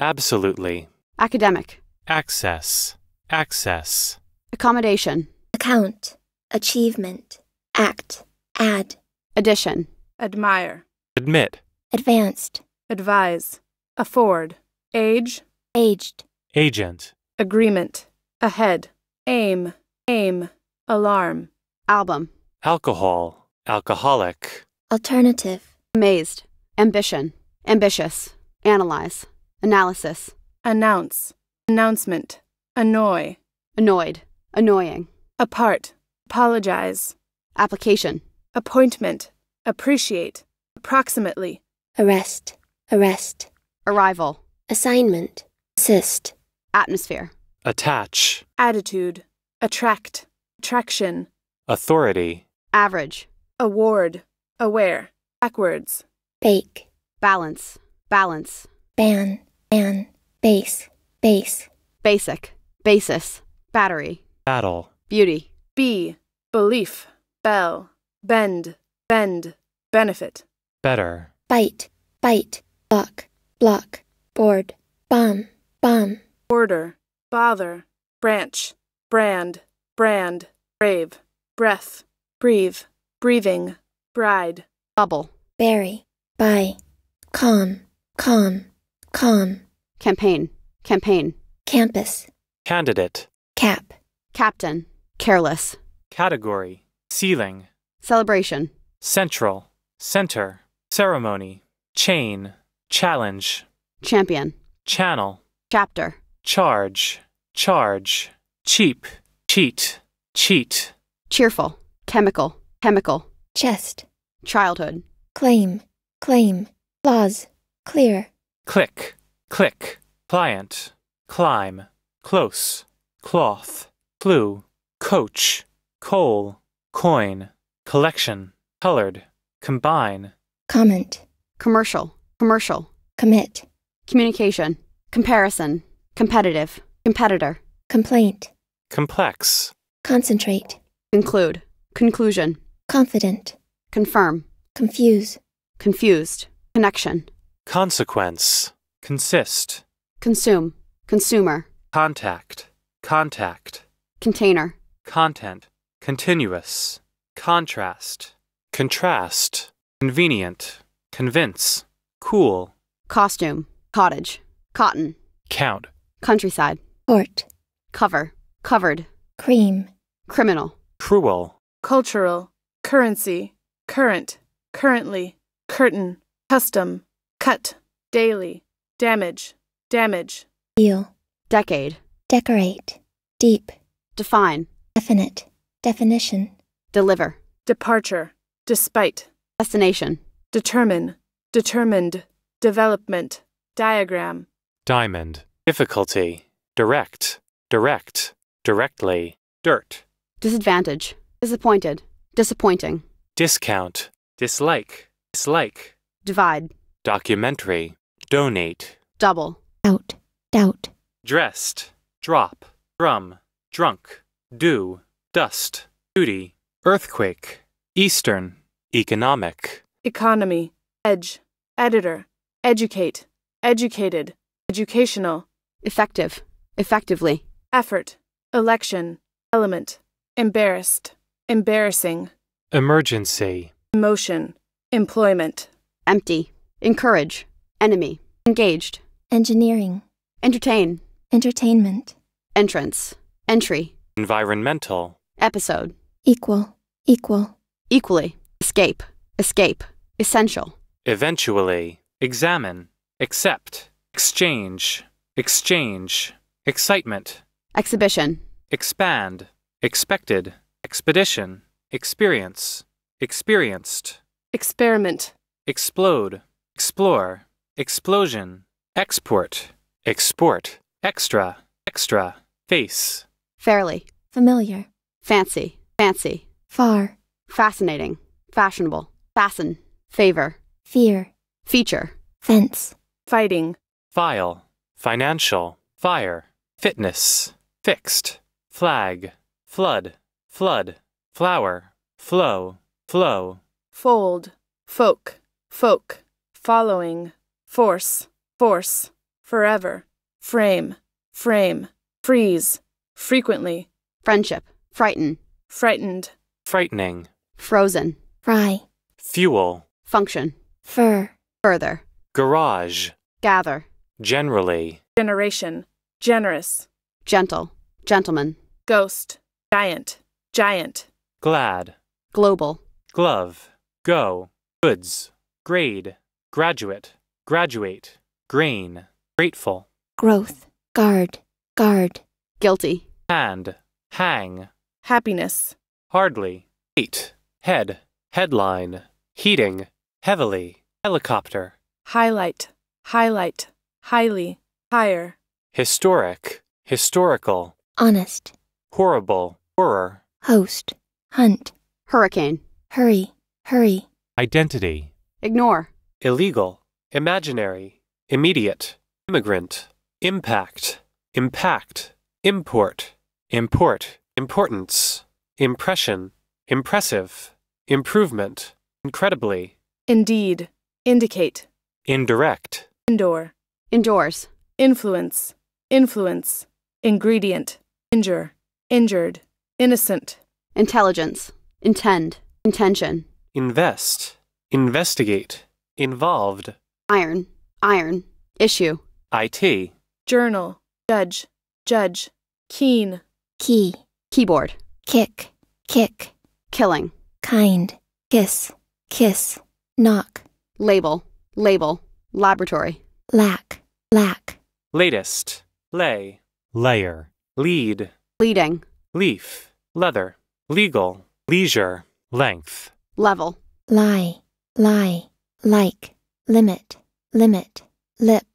Absolutely. Academic. Access. Access. Accommodation. Account. Achievement. Act. Add. Addition. Admire. Admit. Advanced. Advise. Afford. Age. Aged. Agent. Agreement. Ahead. Aim. Aim. Alarm. Album. Alcohol. Alcoholic. Alternative. Amazed. Ambition. Ambitious. Analyze. Analysis. Announce. Announcement. Annoy. Annoyed. Annoying. Apart. Apologize. Application. Appointment. Appreciate. Approximately. Arrest. Arrest. Arrival. Assignment. Assist. Atmosphere. Attach. Attitude. Attract. Attraction. Authority. Average. Award. Aware. Backwards. Bake. Balance. Balance. Ban. An. Base. Base. Basic. Basis. Battery. Battle. Beauty. B. Belief. Bell. Bend. Bend. Benefit. Better. Bite. Bite. Block. Block. Board. Bomb. Bomb. Order. Bother. Branch. Brand. Brand. Brave. Breath. Breathe. Breathing. Bride. Bubble. Berry. Buy. Calm. Calm. Com. Campaign. Campaign. Campus. Candidate. Cap. Captain. Careless. Category. Ceiling. Celebration. Central. Center. Ceremony. Chain. Challenge. Champion. Channel. Chapter. Charge. Charge. Cheap. Cheat. Cheat. Cheerful. Chemical. Chemical. Chest. Childhood. Claim. Claim. Laws. Clear click, click, pliant, climb, close, cloth, clue, coach, coal, coin, collection, colored, combine, comment, commercial, commercial, commit, communication, comparison, competitive, competitor, complaint, complex, concentrate, conclude, conclusion, confident, confirm, confuse, confused, connection. Consequence. Consist. Consume. Consumer. Contact. Contact. Container. Content. Continuous. Contrast. Contrast. Convenient. Convince. Cool. Costume. Cottage. Cotton. Count. Countryside. Court. Cover. Covered. Cream. Criminal. Cruel. Cultural. Currency. Current. Currently. Curtain. Custom. Cut. Daily. Damage. Damage. Heal. Decade. Decorate. Deep. Define. Definite. Definition. Deliver. Departure. Despite. Destination. Determine. Determined. Development. Diagram. Diamond. Difficulty. Direct. Direct. Directly. Dirt. Disadvantage. Disappointed. Disappointing. Discount. Dislike. Dislike. Divide documentary, donate, double, out, doubt, dressed, drop, drum, drunk, do, dust, duty, earthquake, eastern, economic, economy, edge, editor, educate, educated, educational, effective, effectively, effort, election, element, embarrassed, embarrassing, emergency, emotion, employment, empty encourage, enemy, engaged, engineering, entertain, entertainment, entrance, entry, environmental, episode, equal, equal, equally, escape, escape, essential, eventually, examine, accept, exchange, exchange, excitement, exhibition, expand, expected, expedition, experience, experienced, experiment, explode explore, explosion, export, export, extra, extra, face, fairly, familiar, fancy, fancy, far, fascinating, fashionable, fasten, favor, fear, feature, fence, fighting, file, financial, fire, fitness, fixed, flag, flood, flood, flower, flow, flow, fold, folk, folk following, force, force, forever, frame, frame, freeze, frequently, friendship, frighten, frightened, frightening, frozen, fry, fuel, function, fur, further, garage, gather, generally, generation, generous, gentle, gentleman, ghost, giant, giant, glad, global, glove, go, goods, grade graduate, graduate, grain, grateful, growth, guard, guard, guilty, hand, hang, happiness, hardly, eight, head, headline, heating, heavily, helicopter, highlight, highlight, highly, higher, historic, historical, honest, horrible, horror, host, hunt, hurricane, hurry, hurry, identity, ignore illegal, imaginary, immediate, immigrant, impact, impact, import, import, importance, impression, impressive, improvement, incredibly, indeed, indicate, indirect, indoor, indoors, influence, influence, ingredient, injure, injured, innocent, intelligence, intend, intention, invest, investigate. Involved. Iron. Iron. Issue. IT. Journal. Judge. Judge. Keen. Key. Keyboard. Kick. Kick. Killing. Kind. Kiss. Kiss. Knock. Label. Label. Laboratory. Lack. Lack. Latest. Lay. Layer. Lead. Leading. Leaf. Leather. Legal. Leisure. Length. Level. Lie. Lie like, limit, limit, lip.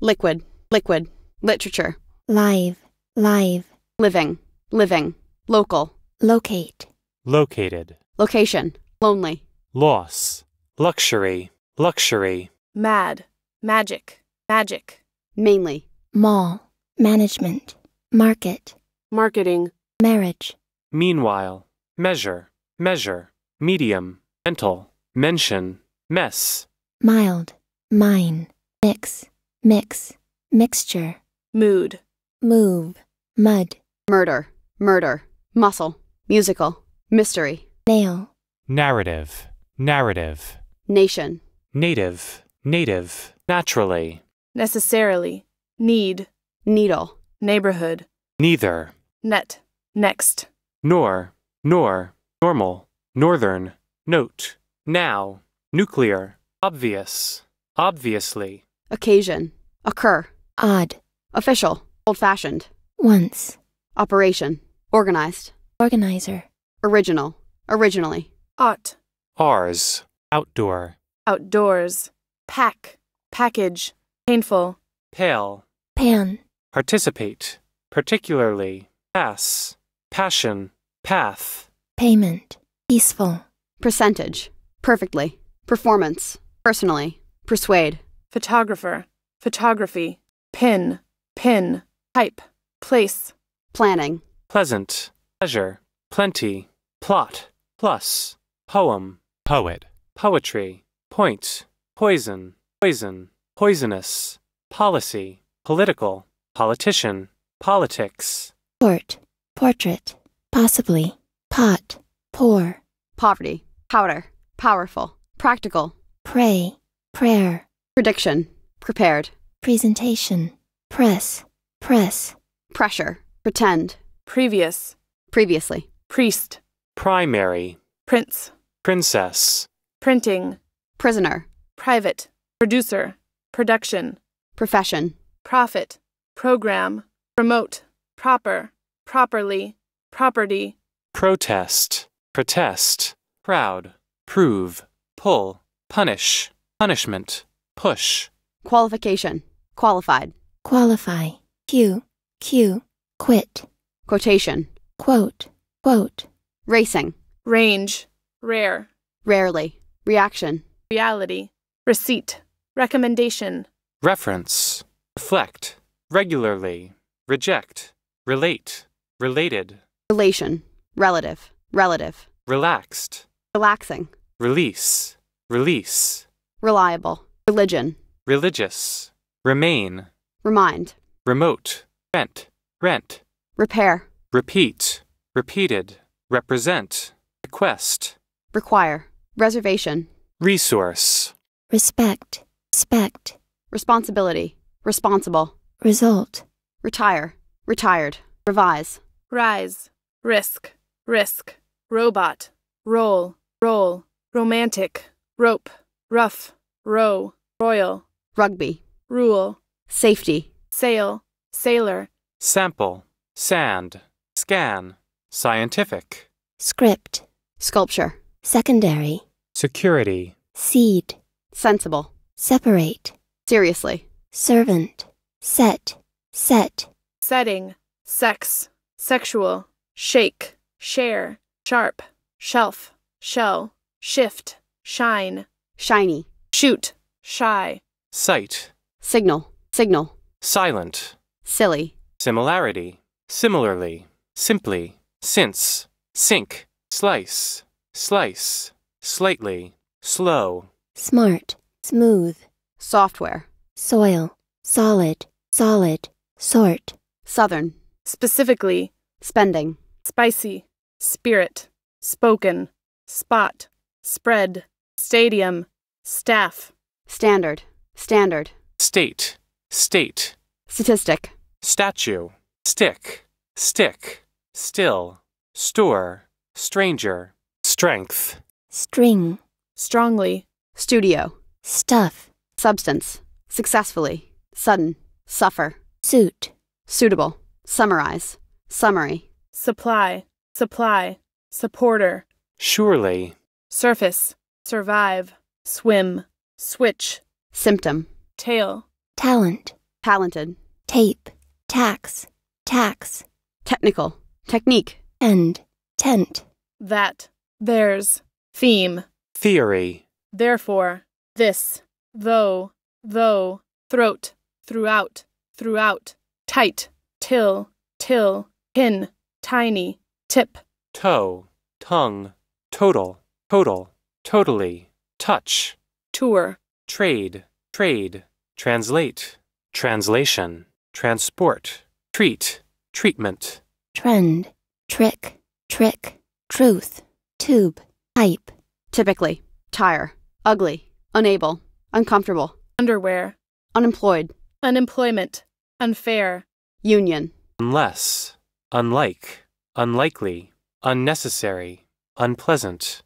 Liquid, liquid, literature. Live, live. Living, living, local. Locate. Located. Location, lonely. Loss, luxury, luxury. Mad, magic, magic. Mainly. Mall, management, market. Marketing. Marriage. Meanwhile, measure, measure, medium, mental, mention mess, mild, mine, mix, mix, mixture, mood, move, mud, murder, murder, muscle, musical, mystery, nail, narrative, narrative, nation, native, native, naturally, necessarily, need, needle, neighborhood, neither, net, next, nor, nor, normal, northern, note, now. Nuclear. Obvious. Obviously. Occasion. Occur. Odd. Official. Old fashioned. Once. Operation. Organized. Organizer. Original. Originally. Ought. Ours. Outdoor. Outdoors. Pack. Package. Painful. Pale. Pan. Participate. Particularly. Pass. Passion. Path. Payment. Peaceful. Percentage. Perfectly. Performance. Personally. Persuade. Photographer. Photography. Pin. Pin. Type. Place. Planning. Pleasant. Pleasure. Plenty. Plot. Plus. Poem. Poet. Poetry. Point. Poison. Poison. Poisonous. Policy. Political. Politician. Politics. Port. Portrait. Possibly. Pot. Poor. Poverty. Powder. Powerful. Practical. Pray. Prayer. Prediction. Prepared. Presentation. Press. Press. Pressure. Pretend. Previous. Previously. Priest. Primary. Prince. Princess. Printing. Prisoner. Private. Producer. Production. Profession. Profit. Program. Promote. Proper. Properly. Property. Protest. Protest. Proud. Prove pull, punish, punishment, push. Qualification, qualified. Qualify, Q, Q, quit. Quotation, quote, quote. Racing, range, rare. Rarely, reaction. Reality, receipt, recommendation. Reference, reflect, regularly, reject, relate, related. Relation, relative, relative. Relaxed, relaxing release, release, reliable, religion, religious, remain, remind, remote, rent, rent, repair, repeat, repeated, represent, request, require, reservation, resource, respect, respect, responsibility, responsible, result, retire, retired, revise, rise, risk, risk, robot, roll, roll romantic, rope, rough, row, royal, rugby, rule, safety, sail, sailor, sample, sand, scan, scientific, script, sculpture, secondary, security, seed, sensible, separate, seriously, servant, set, set, setting, sex, sexual, shake, share, sharp, shelf, shell shift, shine, shiny, shoot, shy, sight, signal, signal, silent, silly, similarity, similarly, simply, since, sink, slice, slice, slightly, slow, smart, smooth, software, soil, solid, solid, sort, southern, specifically, spending, spicy, spirit, spoken, spot, spread, stadium, staff. Standard, standard. State, state. Statistic. Statue, stick, stick. Still, store, stranger. Strength. String. Strongly. Studio. Stuff. Substance. Successfully. Sudden. Suffer. Suit. Suitable. Summarize. Summary. Supply. Supply. Supporter. Surely. Surface. Survive. Swim. Switch. Symptom. Tail. Talent. Talented. Tape. Tax. Tax. Technical. Technique. End. Tent. That. Theirs. Theme. Theory. Therefore. This. Though. Though. Throat. Throughout. Throughout. Tight. Till. Till. Hin. Tiny. Tip. Toe. Tongue. Total total, totally, touch, tour, trade, trade, translate, translation, transport, treat, treatment, trend, trick, trick, truth, tube, pipe. Typically, tire, ugly, unable, uncomfortable, underwear, unemployed, unemployment, unfair, union, unless, unlike, unlikely, unnecessary, unpleasant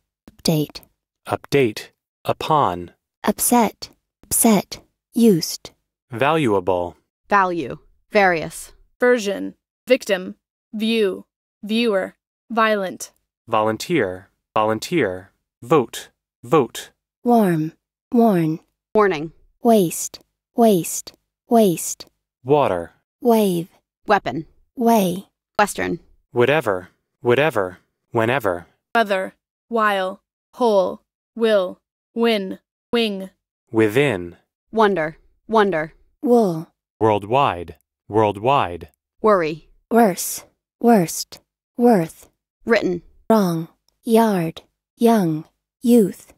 update, update, upon, upset, upset, used, valuable, value, various, version, victim, view, viewer, violent, volunteer, volunteer, vote, vote, warm, Warn. warning, waste, waste, waste, water, wave, weapon, way, western, whatever, whatever, whenever, weather, while, whole, will, win, wing. Within. Wonder, wonder. Wool. Worldwide, worldwide. Worry. Worse, worst, worth. Written. Wrong, yard, young, youth.